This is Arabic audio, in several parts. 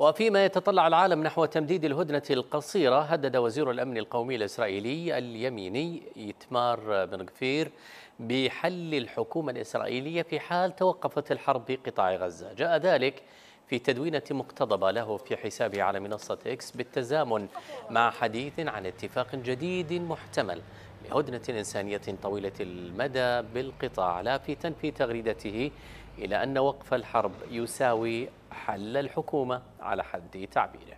وفيما يتطلع العالم نحو تمديد الهدنة القصيرة هدد وزير الأمن القومي الإسرائيلي اليميني إتمار بن غفير بحل الحكومة الإسرائيلية في حال توقفت الحرب في قطاع غزة جاء ذلك في تدوينة مقتضبة له في حسابه على منصة إكس بالتزامن مع حديث عن اتفاق جديد محتمل لهدنة إنسانية طويلة المدى بالقطاع لافتا في تغريدته إلى أن وقف الحرب يساوي حل الحكومة على حد تعبيره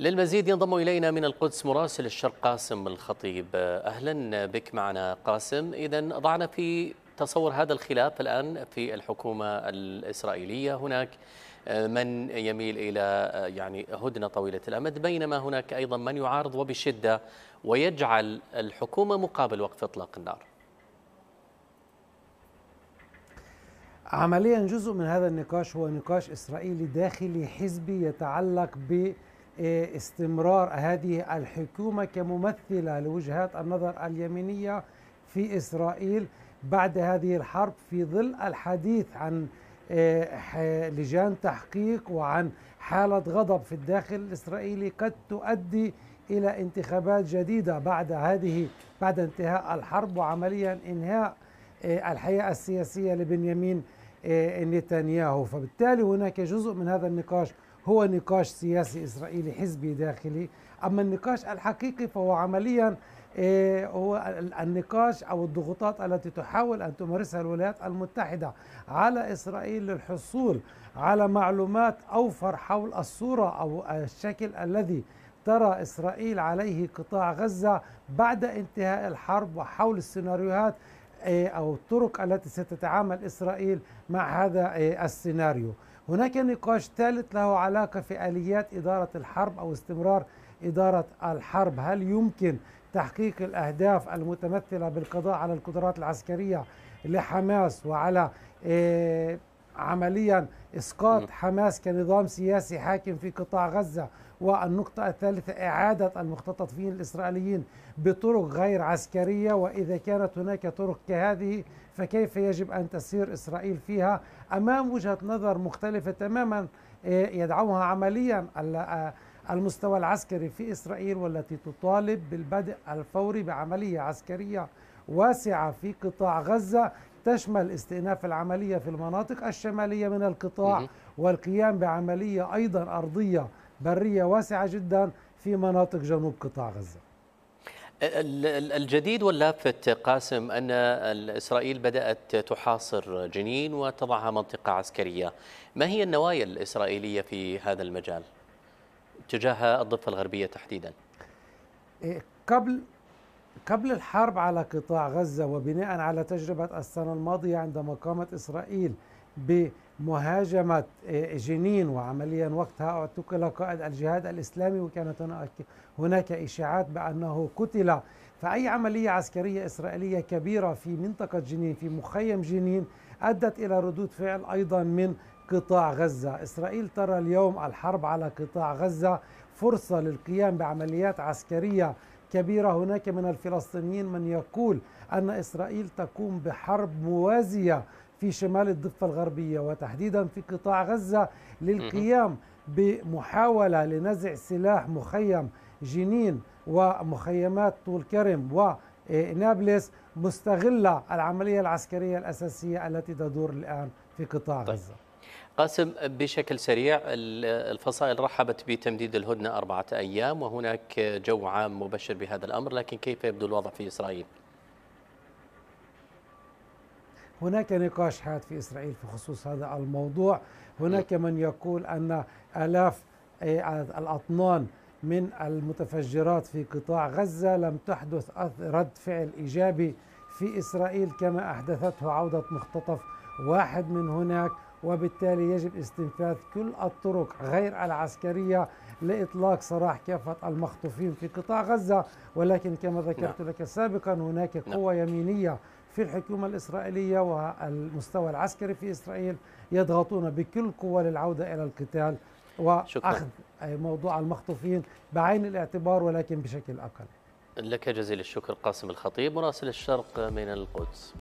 للمزيد ينضم إلينا من القدس مراسل الشرق قاسم الخطيب أهلا بك معنا قاسم إذا ضعنا في تصور هذا الخلاف الآن في الحكومة الإسرائيلية هناك من يميل إلى يعني هدنة طويلة الأمد بينما هناك أيضا من يعارض وبشدة ويجعل الحكومة مقابل وقف إطلاق النار عمليا جزء من هذا النقاش هو نقاش اسرائيلي داخلي حزبي يتعلق باستمرار هذه الحكومه كممثله لوجهات النظر اليمينيه في اسرائيل بعد هذه الحرب في ظل الحديث عن آه، لجان تحقيق وعن حاله غضب في الداخل الاسرائيلي قد تؤدي الى انتخابات جديده بعد هذه بعد انتهاء الحرب وعمليا انهاء آه، الحياة السياسية لبنيامين آه، نتنياهو فبالتالي هناك جزء من هذا النقاش هو نقاش سياسي إسرائيلي حزبي داخلي أما النقاش الحقيقي فهو عمليا آه، هو النقاش أو الضغوطات التي تحاول أن تمارسها الولايات المتحدة على إسرائيل للحصول على معلومات أوفر حول الصورة أو الشكل الذي ترى إسرائيل عليه قطاع غزة بعد انتهاء الحرب وحول السيناريوهات ايه أو الطرق التي ستتعامل إسرائيل مع هذا ايه، السيناريو هناك نقاش ثالث له علاقة في آليات إدارة الحرب أو استمرار إدارة الحرب هل يمكن تحقيق الأهداف المتمثلة بالقضاء على القدرات العسكرية لحماس وعلى ايه، عمليا اسقاط نعم. حماس كنظام سياسي حاكم في قطاع غزه والنقطه الثالثه اعاده المختطفين الاسرائيليين بطرق غير عسكريه واذا كانت هناك طرق كهذه فكيف يجب ان تسير اسرائيل فيها امام وجهه نظر مختلفه تماما آه، يدعمها عمليا آه، المستوى العسكري في اسرائيل والتي تطالب بالبدء الفوري بعمليه عسكريه واسعه في قطاع غزه تشمل استئناف العملية في المناطق الشمالية من القطاع والقيام بعملية أيضا أرضية برية واسعة جدا في مناطق جنوب قطاع غزة الجديد واللافت قاسم أن إسرائيل بدأت تحاصر جنين وتضعها منطقة عسكرية ما هي النوايا الإسرائيلية في هذا المجال تجاه الضفة الغربية تحديدا إيه، قبل قبل الحرب على قطاع غزة وبناء على تجربة السنة الماضية عندما قامت إسرائيل بمهاجمة آه، جنين وعمليا وقتها اعتقل قائد الجهاد الإسلامي وكانت هناك إشاعات بأنه قتل فأي عملية عسكرية إسرائيلية كبيرة في منطقة جنين في مخيم جنين أدت إلى ردود فعل أيضا من قطاع غزة إسرائيل ترى اليوم الحرب على قطاع غزة فرصة للقيام بعمليات عسكرية كبيرة هناك من الفلسطينيين من يقول أن إسرائيل تقوم بحرب موازية في شمال الضفة الغربية وتحديدا في قطاع غزة للقيام بمحاولة لنزع سلاح مخيم جنين ومخيمات طول كرم ونابلس مستغلة العملية العسكرية الأساسية التي تدور الآن في قطاع طيب. غزة قاسم بشكل سريع الفصائل رحبت بتمديد الهدنة أربعة أيام وهناك جو عام مبشر بهذا الأمر لكن كيف يبدو الوضع في إسرائيل؟ هناك نقاش حاد في إسرائيل في خصوص هذا الموضوع هناك من يقول أن آلاف إيه، الأطنان من المتفجرات في قطاع غزة لم تحدث رد فعل إيجابي في إسرائيل كما أحدثته عودة مختطف واحد من هناك وبالتالي يجب استنفاذ كل الطرق غير العسكرية لإطلاق سراح كافة المخطوفين في قطاع غزة ولكن كما ذكرت نعم. لك سابقا هناك نعم. قوة يمينية في الحكومة الإسرائيلية والمستوى العسكري في إسرائيل يضغطون بكل قوة للعودة إلى القتال وأخذ شكرا. موضوع المخطوفين بعين الاعتبار ولكن بشكل أقل لك جزيل الشكر قاسم الخطيب مراسل الشرق من القدس